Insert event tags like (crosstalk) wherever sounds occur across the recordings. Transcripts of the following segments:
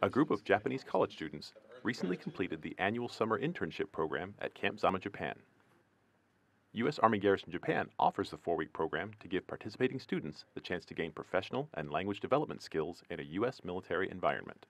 A group of Japanese college students recently completed the annual summer internship program at Camp Zama, Japan. U.S. Army Garrison Japan offers the four week program to give participating students the chance to gain professional and language development skills in a U.S. military environment.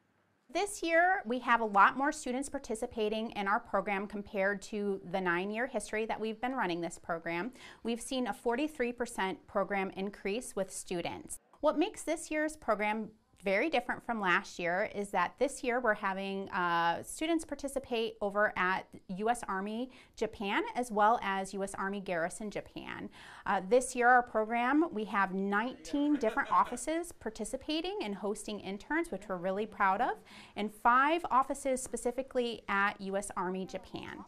This year, we have a lot more students participating in our program compared to the nine year history that we've been running this program. We've seen a 43% program increase with students. What makes this year's program very different from last year is that this year we're having uh, students participate over at U.S. Army Japan as well as U.S. Army Garrison Japan. Uh, this year, our program, we have 19 different offices participating and hosting interns, which we're really proud of, and five offices specifically at U.S. Army Japan.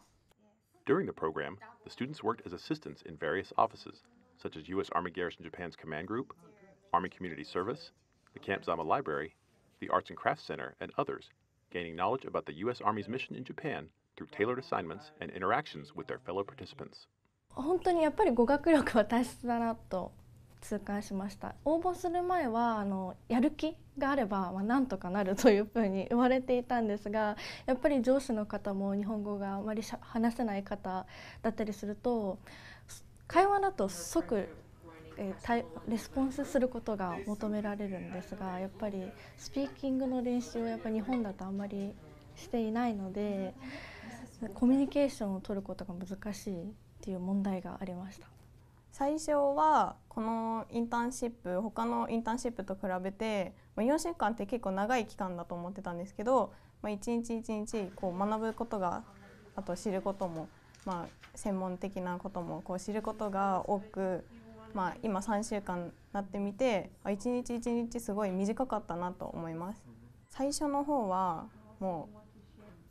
During the program, the students worked as assistants in various offices, such as U.S. Army Garrison Japan's Command Group, Army Community Service, the Camp Zama Library, the Arts and Crafts Center, and others, gaining knowledge about the U.S. Army's mission in Japan through tailored assignments and interactions with their fellow participants. 本当にやっぱり語学力は大切だなと痛感しました応募する前はあのやる気があれば、まあ、なんとかなるというふうに言われていたんですがやっぱり上司の方も日本語があまり話せない方だったりすると会話だと即えー、レスポンスすることが求められるんですがやっぱりスピーキングの練習をやっぱ日本だとあんまりしていないのでコミュニケーションを取ることが難しいっていう問題がありました。最初はこのインターンシップ他のインターンシップと比べて4週間って結構長い期間だと思ってたんですけど、まあ、一日一日こう学ぶことがあと知ることも、まあ、専門的なこともこう知ることが多くまあ、今3週間なってみて一日一日すごい短かったなと思います最初の方はも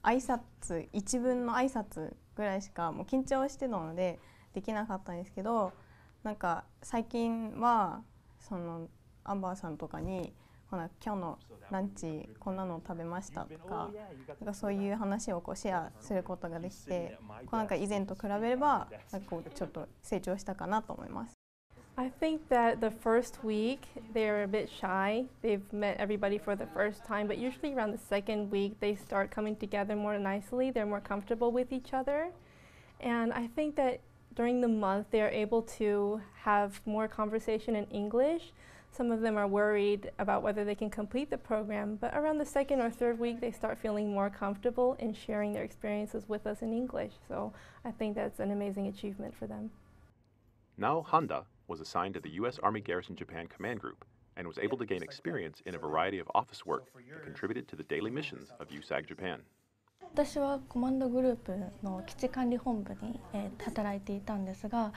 う挨拶一文の挨拶ぐらいしかもう緊張してたのでできなかったんですけどなんか最近はそのアンバーさんとかにほな今日のランチこんなの食べましたとかなんかそういう話をこうシェアすることができてこうなんか以前と比べればなんかこうちょっと成長したかなと思います。I think that the first week they're a bit shy. They've met everybody for the first time, but usually around the second week they start coming together more nicely. They're more comfortable with each other. And I think that during the month they're able to have more conversation in English. Some of them are worried about whether they can complete the program, but around the second or third week they start feeling more comfortable in sharing their experiences with us in English. So I think that's an amazing achievement for them. Now, Honda was assigned to the U.S. Army Garrison Japan Command Group and was able to gain experience in a variety of office work that contributed to the daily missions of USAG Japan. 私はコマンドグループの基地管理本部に、えー、働いていたんですがや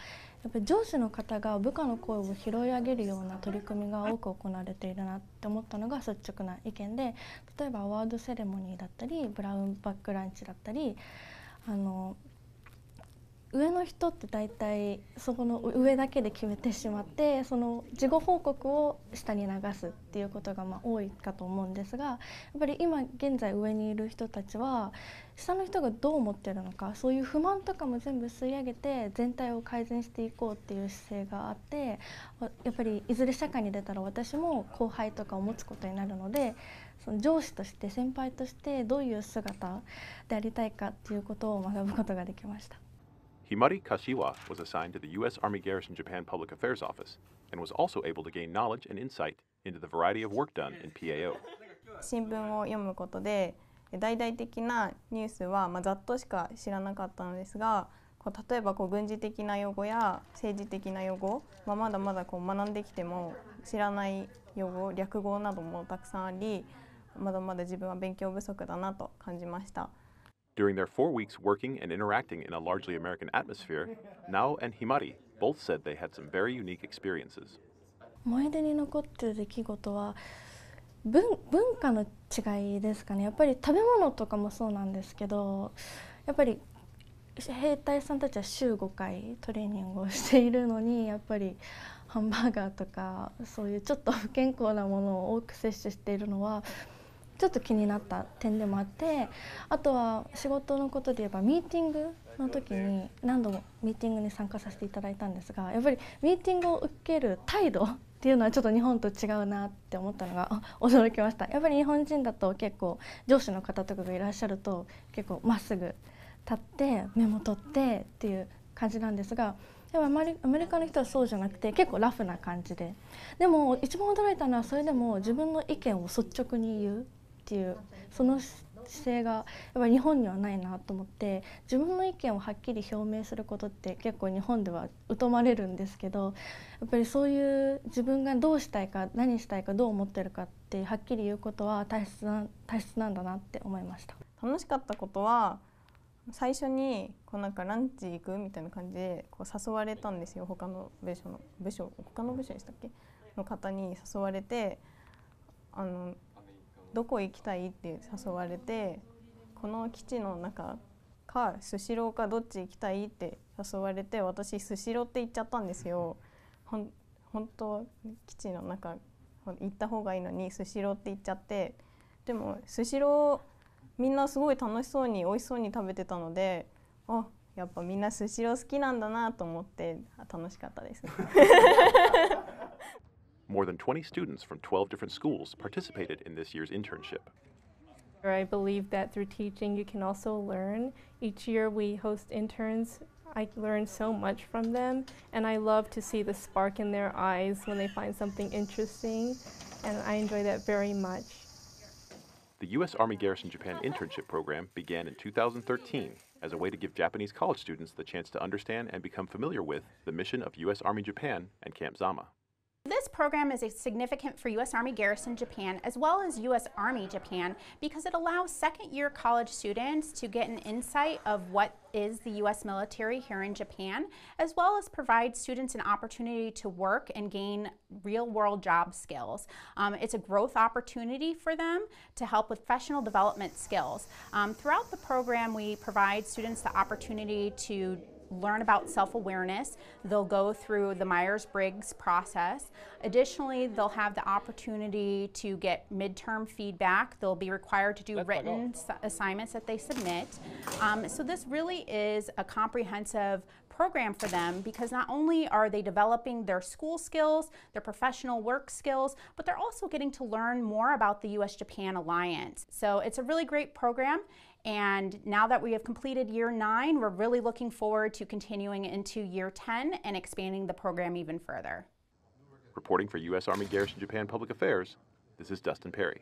っぱり上司の方が部下の声を拾い上げるような取り組みが多く行われているなって思ったのが率直な意見で例えばアワードセレモニーだったりブラウンバックランチだったりあの上の人って大体そこの上だけで決めてしまってその事後報告を下に流すっていうことがま多いかと思うんですがやっぱり今現在上にいる人たちは下の人がどう思ってるのかそういう不満とかも全部吸い上げて全体を改善していこうっていう姿勢があってやっぱりいずれ社会に出たら私も後輩とかを持つことになるのでその上司として先輩としてどういう姿でありたいかっていうことを学ぶことができました。Himari Kashiwa was assigned to the U.S. Army Garrison Japan Public Affairs Office and was also able to gain knowledge and insight into the variety of work done in PAO. 新聞を読むことで大々的なニュースは、まあ、ざっとしか知らなかったのですがこう例えばこう軍事的な用語や政治的な用語、まあ、まだまだこう学んできても知らない用語略語などもたくさんありまだまだ自分は勉強不足だなと感じました。during their four weeks working and interacting in a largely American atmosphere, Nao and Himari both said they had some very unique experiences. 思い出に残ってる出来事は文文化の違いですかねやっぱり食べ物とかもそうなんですけどやっぱり兵隊さんたちは週5回トレーニングをしているのにやっぱりハンバーガーとかそういうちょっと不健康なものを多く摂取しているのはちょっと気になった点でもあってあとは仕事のことで言えばミーティングの時に何度もミーティングに参加させていただいたんですがやっぱりミーティングを受ける態度っていうのはちょっと日本と違うなって思ったのが (laughs) 驚きましたやっぱり日本人だと結構上司の方とかがいらっしゃると結構まっすぐ立ってメモ取ってっていう感じなんですがでもアメリカの人はそうじゃなくて結構ラフな感じででも一番驚いたのはそれでも自分の意見を率直に言うっていうその姿勢がやっぱり日本にはないなと思って自分の意見をはっきり表明することって結構日本では疎まれるんですけどやっぱりそういう自分がどうしたいか何したいかどう思ってるかってはっきり言うことは大切な大切なんだなって思いました。楽しかったことは最初にこうなんかランチ行くみたいな感じでこう誘われたんですよ他の部署の部署他の部署でしたっけの方に誘われてあのどこ行きたいって誘われてこの基地の中かスシローかどっち行きたいって誘われて私スシローって行っちゃったんですよ。ほん本当基地の中行った方がいいのにスシローって行っちゃってでもスシローみんなすごい楽しそうに美味しそうに食べてたのであやっぱみんなスシロー好きなんだなと思って楽しかったですね (laughs) More than 20 students from 12 different schools participated in this year's internship. I believe that through teaching you can also learn. Each year we host interns. I learn so much from them, and I love to see the spark in their eyes when they find something interesting, and I enjoy that very much. The U.S. Army Garrison Japan Internship Program began in 2013 as a way to give Japanese college students the chance to understand and become familiar with the mission of U.S. Army Japan and Camp Zama. This program is significant for U.S. Army Garrison Japan as well as U.S. Army Japan because it allows second-year college students to get an insight of what is the U.S. military here in Japan, as well as provide students an opportunity to work and gain real-world job skills. Um, it's a growth opportunity for them to help with professional development skills. Um, throughout the program, we provide students the opportunity to learn about self-awareness. They'll go through the Myers-Briggs process. Additionally, they'll have the opportunity to get midterm feedback. They'll be required to do That's written assignments that they submit. Um, so this really is a comprehensive program for them because not only are they developing their school skills, their professional work skills, but they're also getting to learn more about the U.S.-Japan Alliance. So it's a really great program and now that we have completed year nine, we're really looking forward to continuing into year 10 and expanding the program even further. Reporting for U.S. Army Garrison Japan Public Affairs, this is Dustin Perry.